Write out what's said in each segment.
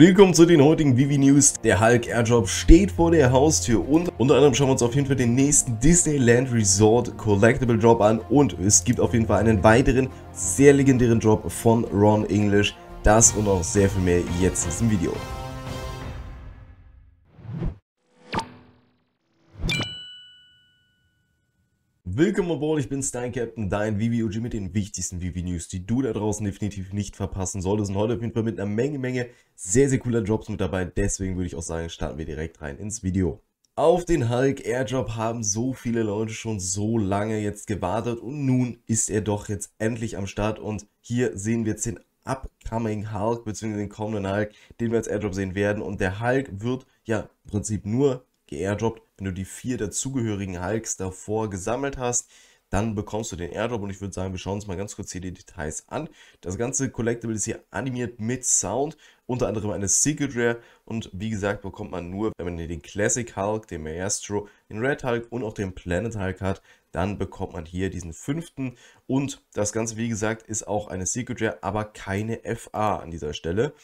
Willkommen zu den heutigen Vivi News. Der Hulk Airdrop steht vor der Haustür und unter anderem schauen wir uns auf jeden Fall den nächsten Disneyland Resort Collectible Drop an und es gibt auf jeden Fall einen weiteren sehr legendären Drop von Ron English. Das und auch sehr viel mehr jetzt in diesem Video. Willkommen aboard, ich bin Stein Captain, dein VVOG mit den wichtigsten VV-News, die du da draußen definitiv nicht verpassen solltest. Und heute auf jeden Fall mit einer Menge, Menge sehr, sehr cooler Drops mit dabei. Deswegen würde ich auch sagen, starten wir direkt rein ins Video. Auf den Hulk Airdrop haben so viele Leute schon so lange jetzt gewartet und nun ist er doch jetzt endlich am Start. Und hier sehen wir jetzt den upcoming Hulk, bzw. den kommenden Hulk, den wir als Airdrop sehen werden. Und der Hulk wird ja im Prinzip nur geairdroppt, wenn du die vier dazugehörigen Hulks davor gesammelt hast, dann bekommst du den Airdrop und ich würde sagen, wir schauen uns mal ganz kurz hier die Details an. Das ganze Collectible ist hier animiert mit Sound, unter anderem eine Secret Rare und wie gesagt bekommt man nur, wenn man den Classic Hulk, den Maestro, den Red Hulk und auch den Planet Hulk hat, dann bekommt man hier diesen fünften und das Ganze, wie gesagt, ist auch eine Secret Rare, aber keine FA an dieser Stelle.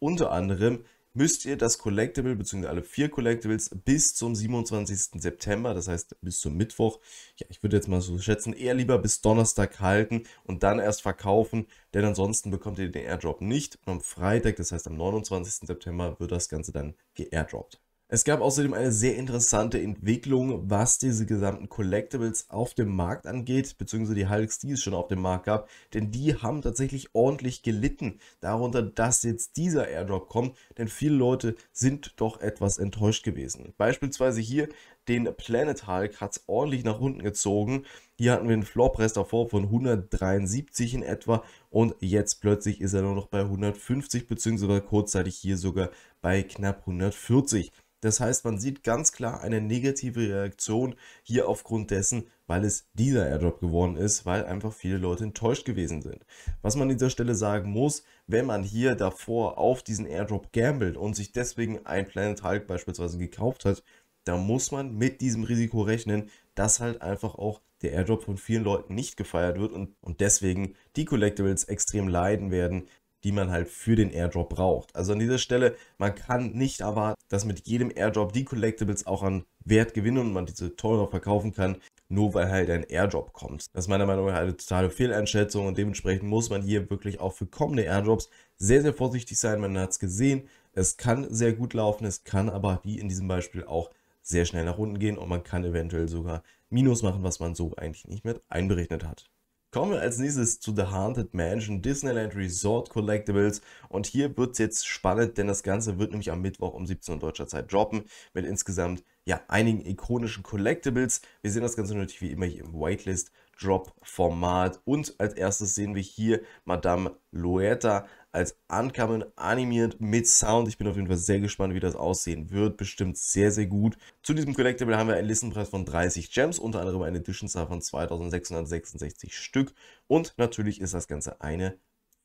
Unter anderem müsst ihr das Collectible bzw. alle vier Collectibles bis zum 27. September, das heißt bis zum Mittwoch, ja, ich würde jetzt mal so schätzen, eher lieber bis Donnerstag halten und dann erst verkaufen, denn ansonsten bekommt ihr den Airdrop nicht. Und am Freitag, das heißt am 29. September, wird das Ganze dann geairdroppt. Es gab außerdem eine sehr interessante Entwicklung, was diese gesamten Collectibles auf dem Markt angeht, beziehungsweise die Hulks, die es schon auf dem Markt gab, denn die haben tatsächlich ordentlich gelitten darunter, dass jetzt dieser Airdrop kommt, denn viele Leute sind doch etwas enttäuscht gewesen. Beispielsweise hier den Planet Hulk hat es ordentlich nach unten gezogen. Hier hatten wir einen flop davor von 173 in etwa und jetzt plötzlich ist er nur noch bei 150 beziehungsweise kurzzeitig hier sogar bei knapp 140. Das heißt, man sieht ganz klar eine negative Reaktion hier aufgrund dessen, weil es dieser Airdrop geworden ist, weil einfach viele Leute enttäuscht gewesen sind. Was man an dieser Stelle sagen muss, wenn man hier davor auf diesen Airdrop gambelt und sich deswegen ein Planet Hulk beispielsweise gekauft hat, da muss man mit diesem Risiko rechnen, dass halt einfach auch der Airdrop von vielen Leuten nicht gefeiert wird und, und deswegen die Collectibles extrem leiden werden, die man halt für den Airdrop braucht. Also an dieser Stelle, man kann nicht erwarten, dass mit jedem Airdrop die Collectibles auch an Wert gewinnen und man diese teurer verkaufen kann, nur weil halt ein Airdrop kommt. Das ist meiner Meinung nach eine totale Fehleinschätzung und dementsprechend muss man hier wirklich auch für kommende Airdrops sehr, sehr vorsichtig sein. Man hat es gesehen, es kann sehr gut laufen, es kann aber wie in diesem Beispiel auch sehr schnell nach unten gehen und man kann eventuell sogar Minus machen, was man so eigentlich nicht mit einberechnet hat. Kommen wir als nächstes zu The Haunted Mansion Disneyland Resort Collectibles und hier wird es jetzt spannend, denn das Ganze wird nämlich am Mittwoch um 17 Uhr deutscher Zeit droppen mit insgesamt ja, einigen ikonischen Collectibles. Wir sehen das Ganze natürlich wie immer hier im Whitelist-Drop-Format. Und als erstes sehen wir hier Madame Loetta als Uncommon animiert mit Sound. Ich bin auf jeden Fall sehr gespannt, wie das aussehen wird. Bestimmt sehr, sehr gut. Zu diesem Collectible haben wir einen Listenpreis von 30 Gems, unter anderem eine Edition-Zahl von 2666 Stück. Und natürlich ist das Ganze eine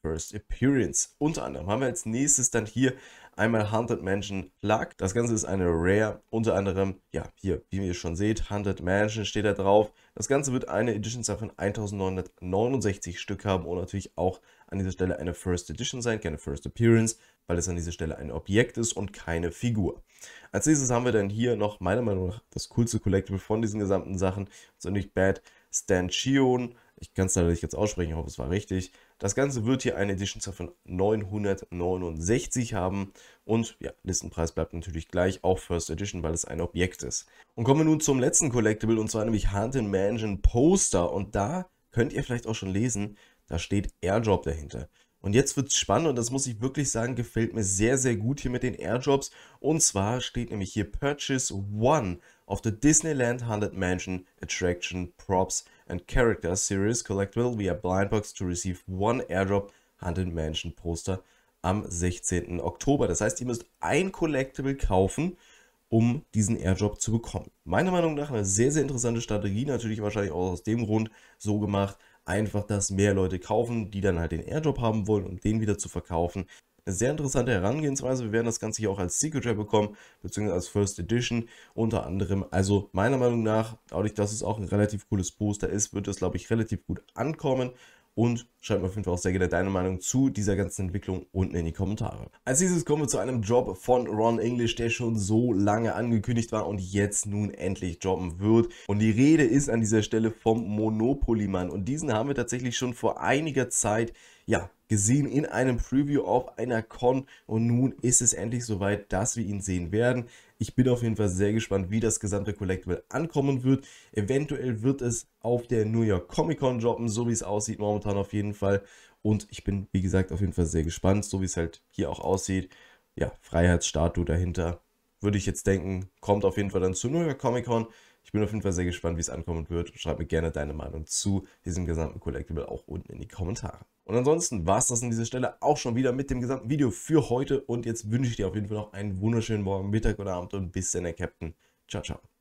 First Appearance. Unter anderem haben wir als nächstes dann hier einmal Hunted Mansion Luck. Das Ganze ist eine Rare, unter anderem, ja, hier, wie ihr schon seht, Hunted Mansion steht da drauf. Das Ganze wird eine Edition von 1969 Stück haben und natürlich auch an dieser Stelle eine First Edition sein, keine First Appearance, weil es an dieser Stelle ein Objekt ist und keine Figur. Als nächstes haben wir dann hier noch meiner Meinung nach das coolste Collectible von diesen gesamten Sachen, sondern also nicht Bad Stanchion ich kann es natürlich jetzt aussprechen, ich hoffe, es war richtig. Das Ganze wird hier eine Edition von 969 haben und ja, Listenpreis bleibt natürlich gleich, auch First Edition, weil es ein Objekt ist. Und kommen wir nun zum letzten Collectible und zwar nämlich Haunted Mansion Poster und da könnt ihr vielleicht auch schon lesen, da steht Airdrop dahinter. Und jetzt wird es spannend und das muss ich wirklich sagen, gefällt mir sehr, sehr gut hier mit den Airdrops. Und zwar steht nämlich hier Purchase One of the Disneyland Haunted Mansion Attraction Props and Character Series Collectible via Blindbox to receive one Airdrop Haunted Mansion Poster am 16. Oktober. Das heißt, ihr müsst ein Collectible kaufen, um diesen Airdrop zu bekommen. Meiner Meinung nach eine sehr, sehr interessante Strategie, natürlich wahrscheinlich auch aus dem Grund so gemacht, einfach, dass mehr Leute kaufen, die dann halt den Airdrop haben wollen, um den wieder zu verkaufen. Eine sehr interessante Herangehensweise. Wir werden das Ganze hier auch als Secret Rare bekommen, beziehungsweise als First Edition unter anderem. Also meiner Meinung nach, dadurch, dass es auch ein relativ cooles Poster ist, wird es, glaube ich, relativ gut ankommen und schreibt mir auf jeden Fall auch sehr gerne deine Meinung zu dieser ganzen Entwicklung unten in die Kommentare. Als nächstes kommen wir zu einem Job von Ron English, der schon so lange angekündigt war und jetzt nun endlich droppen wird. Und die Rede ist an dieser Stelle vom Monopoly-Mann und diesen haben wir tatsächlich schon vor einiger Zeit ja, gesehen in einem Preview auf einer Con und nun ist es endlich soweit, dass wir ihn sehen werden. Ich bin auf jeden Fall sehr gespannt, wie das gesamte Collectible ankommen wird. Eventuell wird es auf der New York Comic Con droppen, so wie es aussieht momentan auf jeden Fall. Und ich bin, wie gesagt, auf jeden Fall sehr gespannt, so wie es halt hier auch aussieht. Ja, Freiheitsstatue dahinter, würde ich jetzt denken, kommt auf jeden Fall dann zu New York Comic Con. Ich bin auf jeden Fall sehr gespannt, wie es ankommen wird. Schreib mir gerne deine Meinung zu diesem gesamten Collectible auch unten in die Kommentare. Und ansonsten war es das an dieser Stelle auch schon wieder mit dem gesamten Video für heute. Und jetzt wünsche ich dir auf jeden Fall noch einen wunderschönen Morgen, Mittag oder Abend und bis dann, der Captain. Ciao, ciao.